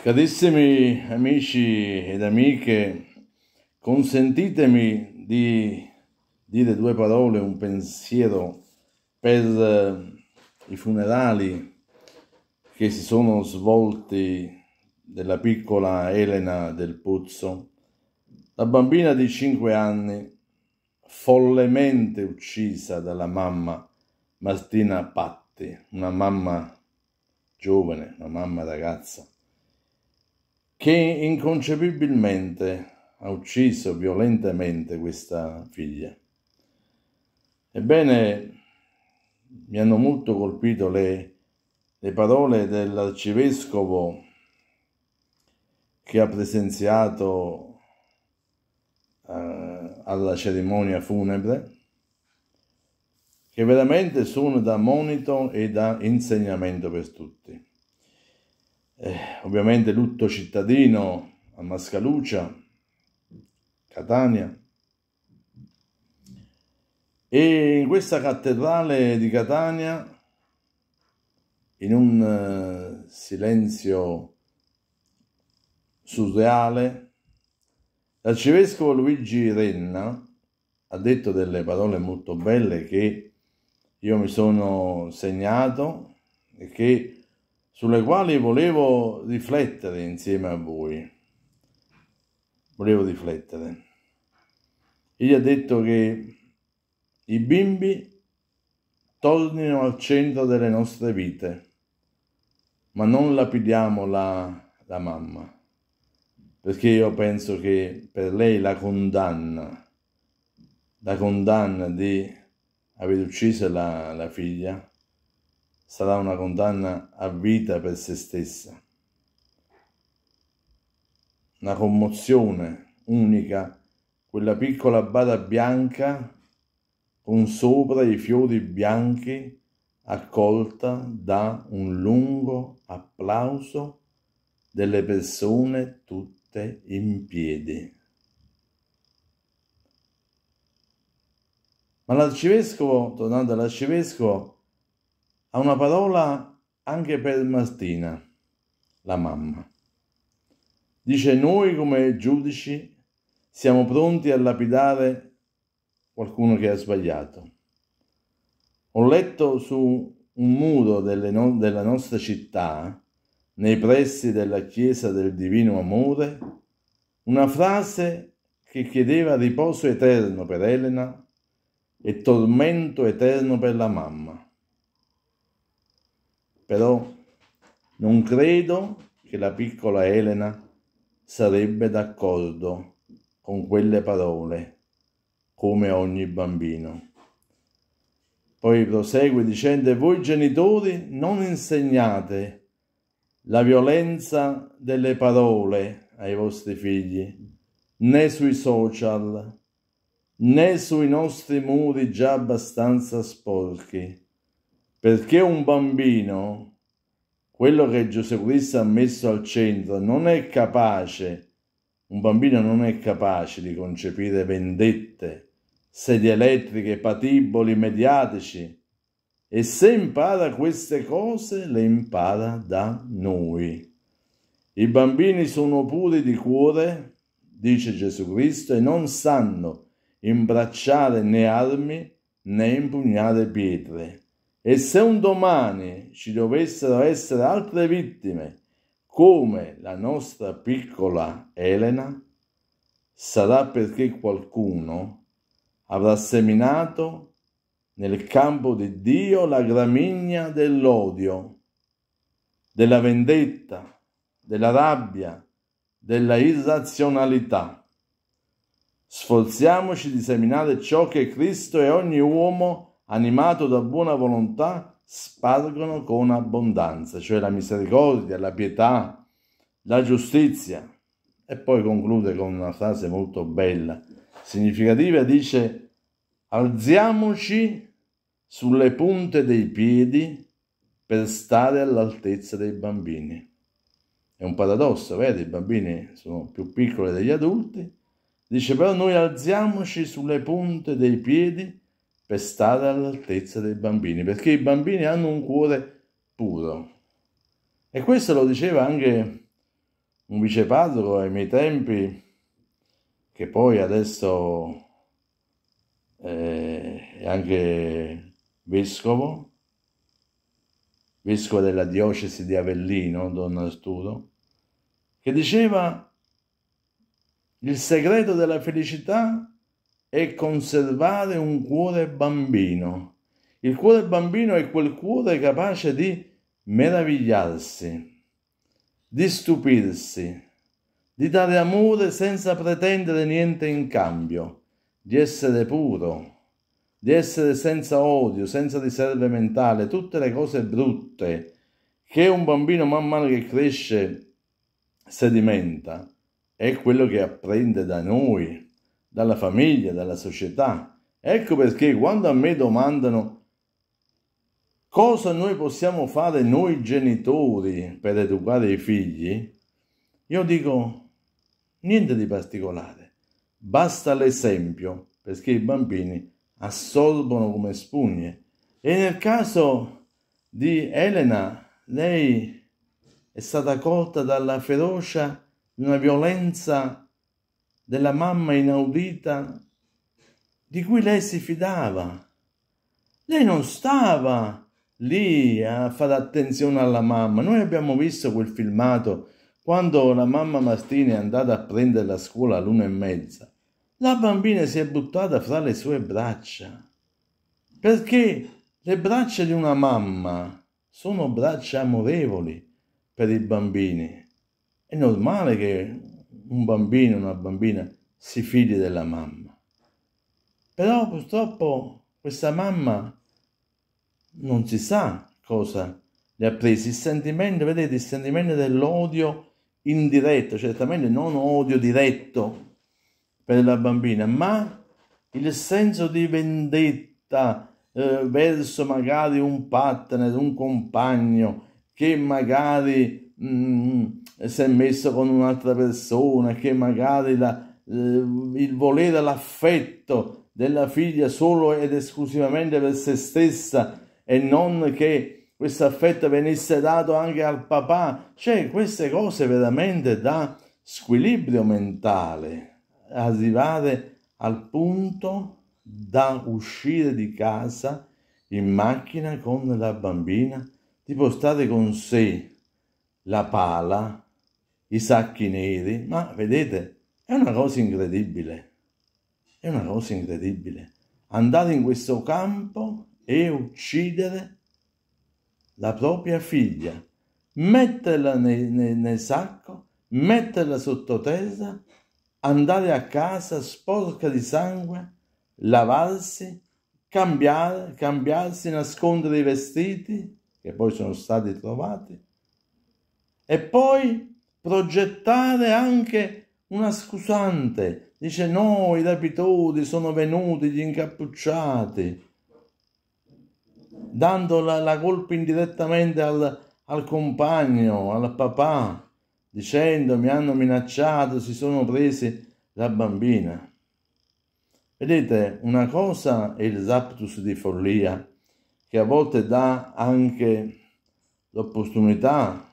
Carissimi amici ed amiche, consentitemi di dire due parole, un pensiero per eh, i funerali che si sono svolti della piccola Elena del Pozzo, la bambina di 5 anni follemente uccisa dalla mamma Martina Patti, una mamma giovane, una mamma ragazza che inconcepibilmente ha ucciso violentemente questa figlia. Ebbene, mi hanno molto colpito le, le parole dell'arcivescovo che ha presenziato eh, alla cerimonia funebre, che veramente sono da monito e da insegnamento per tutti eh, ovviamente lutto cittadino a Mascalucia, Catania. E in questa cattedrale di Catania, in un eh, silenzio surreale, l'arcivescovo Luigi Renna ha detto delle parole molto belle che io mi sono segnato e che sulle quali volevo riflettere insieme a voi. Volevo riflettere. Egli ha detto che i bimbi tornino al centro delle nostre vite, ma non lapidiamo la, la mamma perché io penso che per lei la condanna, la condanna di aver ucciso la, la figlia sarà una condanna a vita per se stessa. Una commozione unica, quella piccola bara bianca con sopra i fiori bianchi accolta da un lungo applauso delle persone tutte in piedi. Ma l'arcivescovo, tornando all'arcivescovo, ha una parola anche per Martina, la mamma. Dice noi come giudici siamo pronti a lapidare qualcuno che ha sbagliato. Ho letto su un muro no- della nostra città, nei pressi della Chiesa del Divino Amore, una frase che chiedeva riposo eterno per Elena e tormento eterno per la mamma però non credo che la piccola Elena sarebbe d'accordo con quelle parole, come ogni bambino. Poi prosegue dicendo, voi genitori non insegnate la violenza delle parole ai vostri figli, né sui social, né sui nostri muri già abbastanza sporchi perché un bambino, quello che Gesù Cristo ha messo al centro, non è capace, un bambino non è capace di concepire vendette, sedie elettriche, patiboli mediatici. E se impara queste cose, le impara da noi. I bambini sono puri di cuore, dice Gesù Cristo, e non sanno imbracciare né armi né impugnare pietre. E se un domani ci dovessero essere altre vittime, come la nostra piccola Elena, sarà perché qualcuno avrà seminato nel campo di Dio la gramigna dell'odio, della vendetta, della rabbia, della irrazionalità. Sforziamoci di seminare ciò che Cristo e ogni uomo animato da buona volontà, spargono con abbondanza, cioè la misericordia, la pietà, la giustizia. E poi conclude con una frase molto bella, significativa, dice alziamoci sulle punte dei piedi per stare all'altezza dei bambini. È un paradosso, vedi? I bambini sono più piccoli degli adulti. Dice però noi alziamoci sulle punte dei piedi per stare all'altezza dei bambini, perché i bambini hanno un cuore puro. E questo lo diceva anche un viceparroco ai miei tempi, che poi adesso eh, è anche vescovo, vescovo della diocesi di Avellino, Don Arturo, che diceva il segreto della felicità è conservare un cuore bambino. Il cuore bambino è quel cuore capace di meravigliarsi, di stupirsi, di dare amore senza pretendere niente in cambio, di essere puro, di essere senza odio, senza riserve mentali, tutte le cose brutte che un bambino man mano che cresce sedimenta, è quello che apprende da noi dalla famiglia, dalla società. Ecco perché quando a me domandano cosa noi possiamo fare noi genitori per educare i figli, io dico niente di particolare, basta l'esempio perché i bambini assorbono come spugne. E nel caso di Elena, lei è stata colta dalla ferocia di una violenza della mamma inaudita di cui lei si fidava. Lei non stava lì a fare attenzione alla mamma. Noi abbiamo visto quel filmato quando la mamma Martina è andata a prendere la scuola all'una e mezza. La bambina si è buttata fra le sue braccia. Perché le braccia di una mamma sono braccia amorevoli per i bambini. È normale che un bambino, una bambina si fidi della mamma. Però purtroppo questa mamma non si sa cosa le ha presi. Il sentimento, vedete, il sentimento dell'odio indiretto, certamente non odio diretto per la bambina, ma il senso di vendetta eh, verso magari un partner, un compagno che magari mh, mm, si è messo con un'altra persona, che magari la, eh, il volere l'affetto della figlia solo ed esclusivamente per se stessa e non che questo affetto venisse dato anche al papà. Cioè, queste cose veramente da squilibrio mentale, arrivare al punto da uscire di casa in macchina con la bambina, di portare con sé la pala i sacchi neri, ma vedete, è una cosa incredibile, è una cosa incredibile. Andare in questo campo e uccidere la propria figlia, metterla nel, nel, nel sacco, metterla sottoterra, andare a casa sporca di sangue, lavarsi, cambiare, cambiarsi, nascondere i vestiti che poi sono stati trovati e poi progettare anche una scusante. Dice no, i rapitori sono venuti gli incappucciati, dando la, la colpa indirettamente al, al compagno, al papà, dicendo mi hanno minacciato, si sono presi la bambina. Vedete, una cosa è il raptus di follia, che a volte dà anche l'opportunità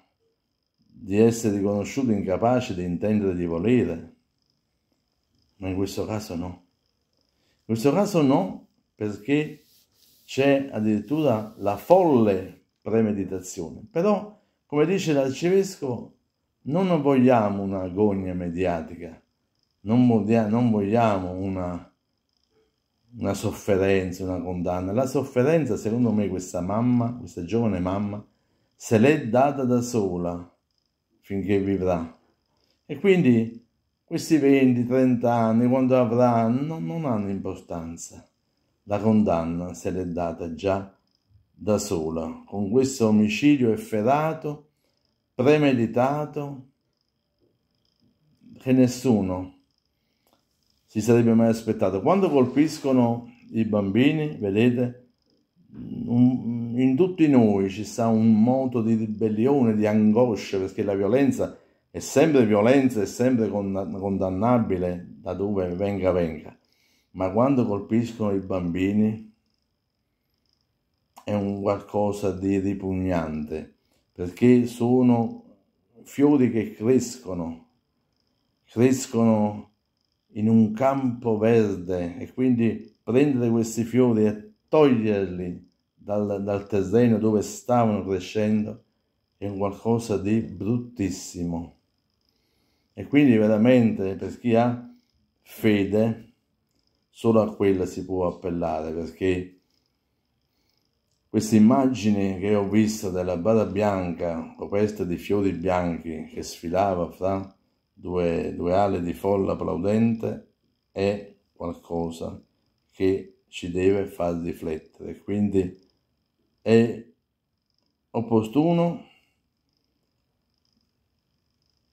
di essere riconosciuto incapace di intendere di volere, ma in questo caso no. In questo caso no, perché c'è addirittura la folle premeditazione. Però, come dice l'arcivescovo, non vogliamo un'agonia mediatica, non, vogliamo, non vogliamo una, una sofferenza, una condanna. La sofferenza, secondo me, questa mamma, questa giovane mamma, se l'è data da sola finché vivrà. E quindi questi 20-30 anni, quando avrà, non, non hanno importanza. La condanna se l'è data già da sola, con questo omicidio efferato, premeditato, che nessuno si sarebbe mai aspettato. Quando colpiscono i bambini, vedete, un, in tutti noi ci sta un moto di ribellione, di angoscia, perché la violenza è sempre violenza, è sempre condannabile da dove venga venga. Ma quando colpiscono i bambini è un qualcosa di ripugnante, perché sono fiori che crescono, crescono in un campo verde e quindi prendere questi fiori e toglierli dal, dal terreno dove stavano crescendo è qualcosa di bruttissimo. E quindi veramente per chi ha fede, solo a quella si può appellare, perché queste immagini che ho visto della bara bianca coperta di fiori bianchi che sfilava fra due, due ali di folla applaudente è qualcosa che ci deve far riflettere. Quindi è opportuno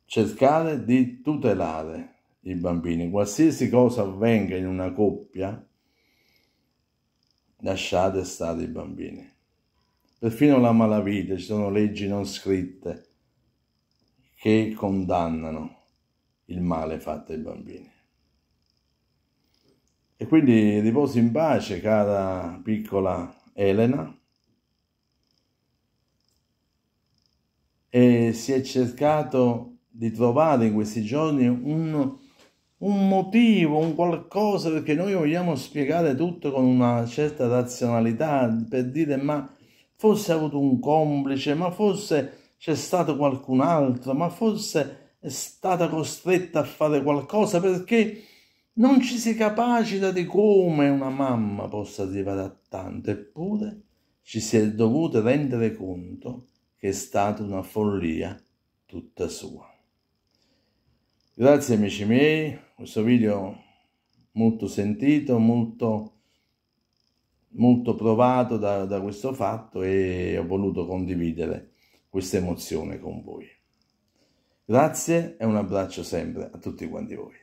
cercare di tutelare i bambini. Qualsiasi cosa avvenga in una coppia, lasciate stare i bambini. Perfino la malavita, ci sono leggi non scritte che condannano il male fatto ai bambini. E quindi riposi in pace, cara piccola Elena e si è cercato di trovare in questi giorni un, un motivo, un qualcosa, perché noi vogliamo spiegare tutto con una certa razionalità per dire ma forse ha avuto un complice, ma forse c'è stato qualcun altro, ma forse è stata costretta a fare qualcosa perché non ci si capacita di come una mamma possa arrivare a tanto, eppure ci si è dovuto rendere conto che è stata una follia tutta sua. Grazie amici miei, questo video molto sentito, molto, molto provato da, da questo fatto e ho voluto condividere questa emozione con voi. Grazie e un abbraccio sempre a tutti quanti voi.